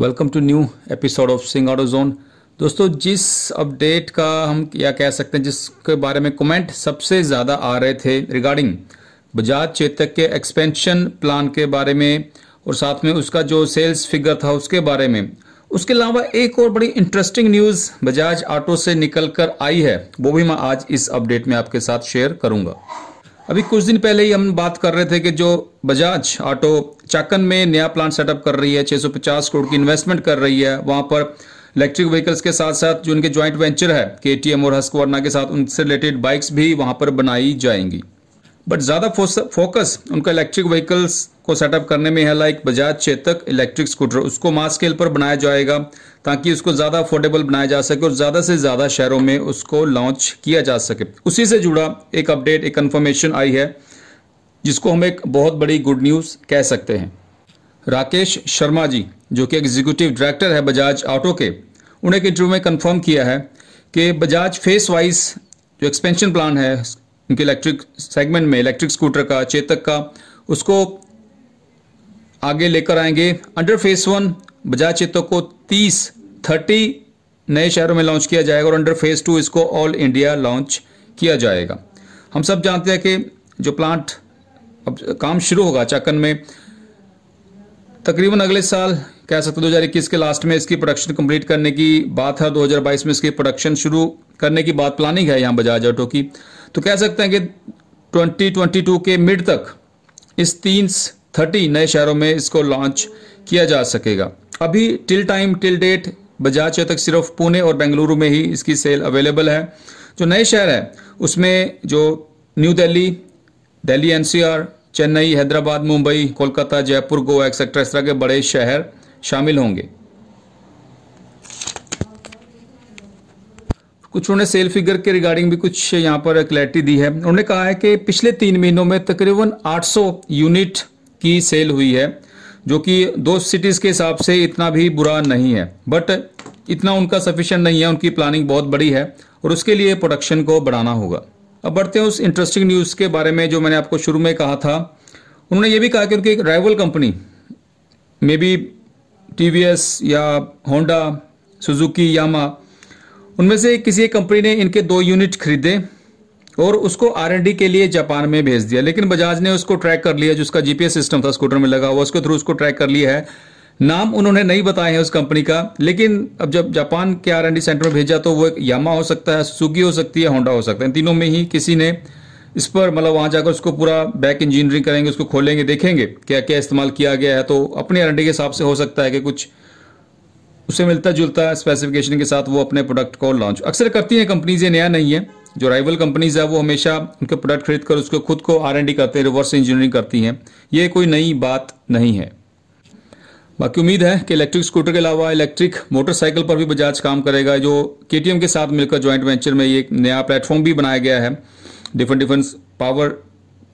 welcome to new episode of sing out zone दोस्तों जिस update का हम या कह सकते हैं जिसके बारे में कमेंट सबसे ज़्यादा आ रहे थे रिगार्डिंग बजाज चेतक के एक्सपेंशन प्लान के बारे में और साथ में उसका जो सेल्स फिगर था उसके बारे में उसके अलावा एक और बड़ी इंटरेस्टिंग न्यूज़ बजाज ऑटो से निकल कर आई है वो भी मैं आज इस अपडेट में आपके साथ शेयर करूंगा अभी कुछ दिन पहले ही हम बात कर रहे थे कि जो बजाज ऑटो चाकन में नया प्लांट सेटअप कर रही है 650 करोड़ की इन्वेस्टमेंट कर रही है वहां पर इलेक्ट्रिक व्हीकल्स के साथ साथ जो उनके ज्वाइंट वेंचर है के और हस्कवर्ना के साथ उनसे रिलेटेड बाइक्स भी वहां पर बनाई जाएंगी बट ज़्यादा फोकस उनका इलेक्ट्रिक व्हीकल्स को सेटअप करने में है like Bajaj Chetak electric scooter उसको मास स्केल पर बनाया जाएगा ताकि उसको ज़्यादा अफोर्डेबल बनाया जा सके और ज़्यादा से ज़्यादा शहरों में उसको लॉन्च किया जा सके उसी से जुड़ा एक अपडेट एक कन्फर्मेशन आई है जिसको हम एक बहुत बड़ी गुड न्यूज़ कह सकते हैं राकेश शर्मा जी जो कि एग्जीक्यूटिव डायरेक्टर है बजाज ऑटो के उन्हें एक इंटरव्यू में कन्फर्म किया है कि बजाज फेस वाइज जो एक्सपेंशन प्लान है उनके इलेक्ट्रिक सेगमेंट में इलेक्ट्रिक स्कूटर का चेतक का उसको आगे लेकर आएंगे under phase one Bajaj Chetak को 30 30 नए शहरों में लॉन्च किया जाएगा और अंडर फेस टू इसको ऑल इंडिया लॉन्च किया जाएगा हम सब जानते हैं कि जो प्लांट अब काम शुरू होगा चाकन में तकरीबन अगले साल कह सकते दो हज़ार इक्कीस के लास्ट में इसकी प्रोडक्शन कंप्लीट करने की बात है 2022 में इसकी प्रोडक्शन शुरू करने की बात प्लानिंग है यहाँ बजाज ऑटो की तो कह सकते हैं कि 2022 के मिड तक इस तीन थर्टी नए शहरों में इसको लॉन्च किया जा सकेगा अभी till time till date Bajaj तक सिर्फ पुणे और बेंगलुरु में ही इसकी सेल अवेलेबल है जो नए शहर है उसमें जो New Delhi Delhi NCR Chennai Hyderabad Mumbai Kolkata Jaipur Goa etcetera इस तरह के बड़े शहर शामिल होंगे कुछ उन्होंने सेल फिगर के रिगार्डिंग भी कुछ यहाँ पर क्लैरिटी दी है उन्होंने कहा है कि पिछले तीन महीनों में तकरीबन 800 यूनिट की सेल हुई है जो कि दो सिटीज़ के हिसाब से इतना भी बुरा नहीं है बट इतना उनका सफिशेंट नहीं है उनकी प्लानिंग बहुत बड़ी है और उसके लिए प्रोडक्शन को बढ़ाना होगा अब बढ़ते हैं उस इंटरेस्टिंग न्यूज़ के बारे में जो मैंने आपको शुरू में कहा था उन्होंने ये भी कहा कि उनकी एक राइवल कंपनी मे बी टी या होंडा सुजुकी यामा उनमें से किसी एक कंपनी ने इनके दो यूनिट खरीदे और उसको आरएनडी के लिए जापान में भेज दिया लेकिन बजाज ने उसको ट्रैक कर लिया जिसका जीपीएस सिस्टम था स्कूटर में लगा हुआ उसके थ्रू उसको ट्रैक कर लिया है नाम उन्होंने नहीं बताया है उस कंपनी का लेकिन अब जब जापान के आर एंड सेंटर में भेजा तो वो एक यामा हो सकता है सुगी हो सकती है होंडा हो सकता है तीनों में ही किसी ने इस पर मतलब वहां जाकर उसको पूरा बैक इंजीनियरिंग करेंगे उसको खोलेंगे देखेंगे क्या क्या इस्तेमाल किया गया है तो अपने आर के हिसाब से हो सकता है कि कुछ उसे मिलता जुलता स्पेसिफिकेशन के साथ वो अपने प्रोडक्ट को लॉन्च अक्सर करती हैं कंपनीज ये नया नहीं है जो राइवल कंपनीज है वो हमेशा उनके प्रोडक्ट खरीद कर उसको खुद को आर एंड करते हैं रिवर्स इंजीनियरिंग करती हैं ये कोई नई बात नहीं है बाकी उम्मीद है कि इलेक्ट्रिक स्कूटर के अलावा इलेक्ट्रिक मोटरसाइकिल पर भी बजाज काम करेगा जो के के साथ मिलकर ज्वाइंट वेंचर में ये नया प्लेटफॉर्म भी बनाया गया है डिफरेंट डिफरेंट पावर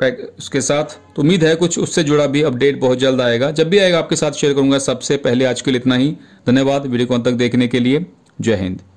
पैक उसके साथ तो उम्मीद है कुछ उससे जुड़ा भी अपडेट बहुत जल्द आएगा जब भी आएगा आपके साथ शेयर करूंगा सबसे पहले आज के लिए इतना ही धन्यवाद वीडियो को अंत तक देखने के लिए जय हिंद